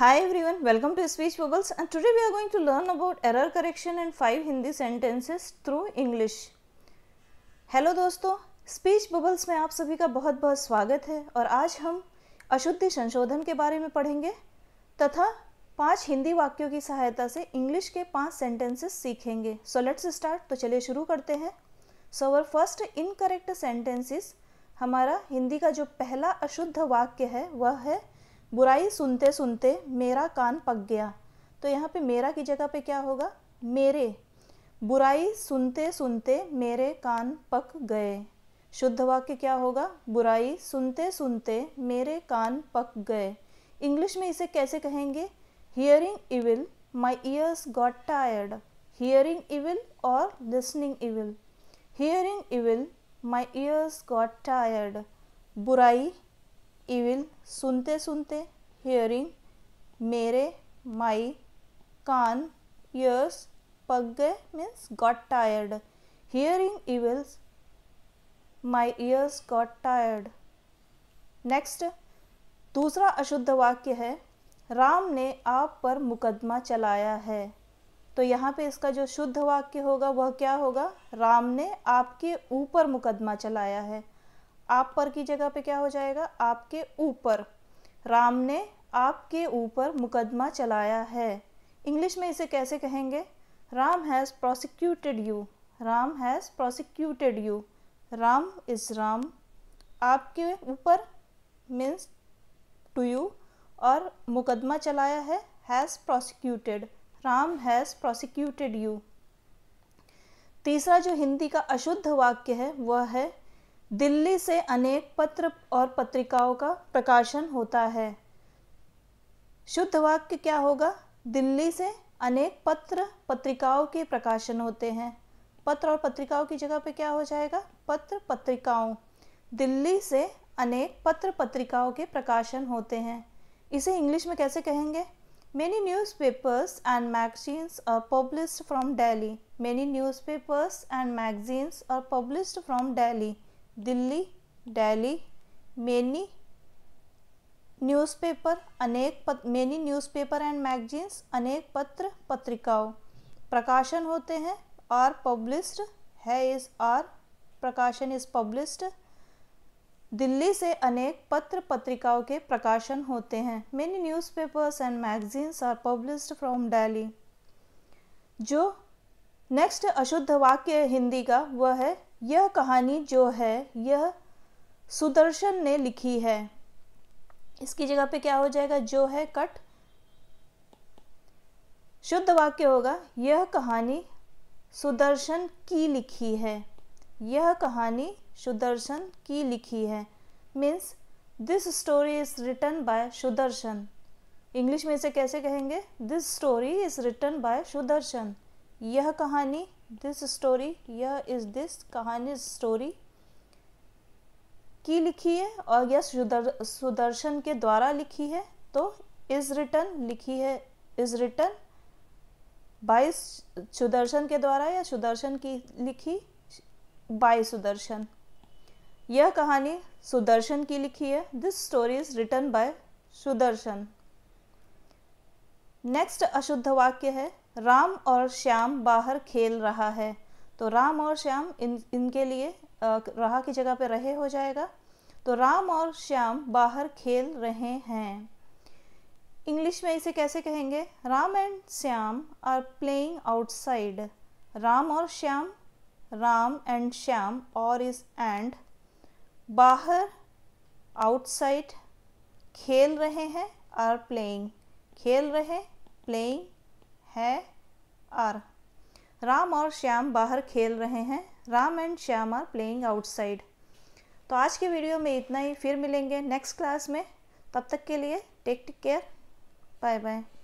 Hi everyone, welcome to Speech Bubbles and today we are going to learn about error correction in 5 Hindi sentences through English. Hello दोस्तों speech bubbles में आप सभी का बहुत बहुत स्वागत है और आज हम अशुद्धि संशोधन के बारे में पढ़ेंगे तथा पांच हिंदी वाक्यों की सहायता से इंग्लिश के पांच सेंटेंसेस सीखेंगे सो लेट्स स्टार्ट तो चलिए शुरू करते हैं so our first incorrect sentences हमारा हिंदी का जो पहला अशुद्ध वाक्य है वह है बुराई सुनते सुनते मेरा कान पक गया तो यहाँ पे मेरा की जगह पे क्या होगा मेरे बुराई सुनते सुनते मेरे कान पक गए शुद्ध वाक्य क्या होगा बुराई सुनते सुनते मेरे कान पक गए इंग्लिश में इसे कैसे कहेंगे hearing evil my ears got tired hearing evil और listening evil hearing evil my ears got tired बुराई इविल सुनते सुनते हियरिंग मेरे माई कान ईयर्स पग गए means got tired hearing evils my ears got tired next दूसरा अशुद्ध वाक्य है राम ने आप पर मुकदमा चलाया है तो यहाँ पे इसका जो शुद्ध वाक्य होगा वह क्या होगा राम ने आपके ऊपर मुकदमा चलाया है आप पर की जगह पे क्या हो जाएगा आपके ऊपर राम ने आपके ऊपर मुकदमा चलाया है इंग्लिश में इसे कैसे कहेंगे Ram has prosecuted you Ram has prosecuted you Ram is Ram आपके ऊपर मीन्स टू यू और मुकदमा चलाया है has prosecuted Ram has prosecuted you तीसरा जो हिंदी का अशुद्ध वाक्य है वह है दिल्ली से अनेक पत्र और पत्रिकाओं का प्रकाशन होता है शुद्ध वाक्य क्या होगा दिल्ली से अनेक पत्र पत्रिकाओं के प्रकाशन होते हैं पत्र और पत्रिकाओं की जगह पे क्या हो जाएगा पत्र पत्रिकाओं दिल्ली से अनेक पत्र पत्रिकाओं के प्रकाशन होते हैं इसे इंग्लिश में कैसे कहेंगे many newspapers and magazines are publish from Delhi many newspapers and magazines are publish from Delhi Delhi Delhi many newspaper अनेक पत, मेनी न्यूज़पेपर एंड मैगजीन्स अनेक पत्र पत्रिकाओं प्रकाशन होते हैं आर पब्लिस्ड है इज आर प्रकाशन इज पब्लिस्ड दिल्ली से अनेक पत्र पत्रिकाओं के प्रकाशन होते हैं many newspapers and magazines are published from Delhi जो नेक्स्ट अशुद्ध वाक्य हिंदी का वह है यह कहानी जो है यह सुदर्शन ने लिखी है इसकी जगह पे क्या हो जाएगा जो है कट शुद्ध वाक्य होगा यह कहानी सुदर्शन की लिखी है यह कहानी सुदर्शन की लिखी है means this story is written by Sudarshan English में इसे कैसे कहेंगे this story is written by Sudarshan यह कहानी दिस स्टोरी यह इज दिस कहानी स्टोरी की लिखी है और यह सुदर, सुदर्शन के द्वारा लिखी है तो इज रिटर्न लिखी है इज रिटर्न बाई सुदर्शन के द्वारा या सुदर्शन की लिखी बाई सुदर्शन यह कहानी सुदर्शन की लिखी है this story is return by Sudarshan next अशुद्ध वाक्य है राम और श्याम बाहर खेल रहा है तो राम और श्याम इन इनके लिए रहा की जगह पे रहे हो जाएगा तो राम और श्याम बाहर खेल रहे हैं इंग्लिश में इसे कैसे कहेंगे Ram and Shyam are playing outside Ram और श्याम राम एंड श्याम और इज एंड बाहर आउटसाइड खेल रहे हैं आर प्लेइंग खेल रहे प्लेइंग है आर राम और श्याम बाहर खेल रहे हैं Ram and Shyam are playing outside तो आज के वीडियो में इतना ही फिर मिलेंगे नेक्स्ट क्लास में तब तक के लिए take take care bye bye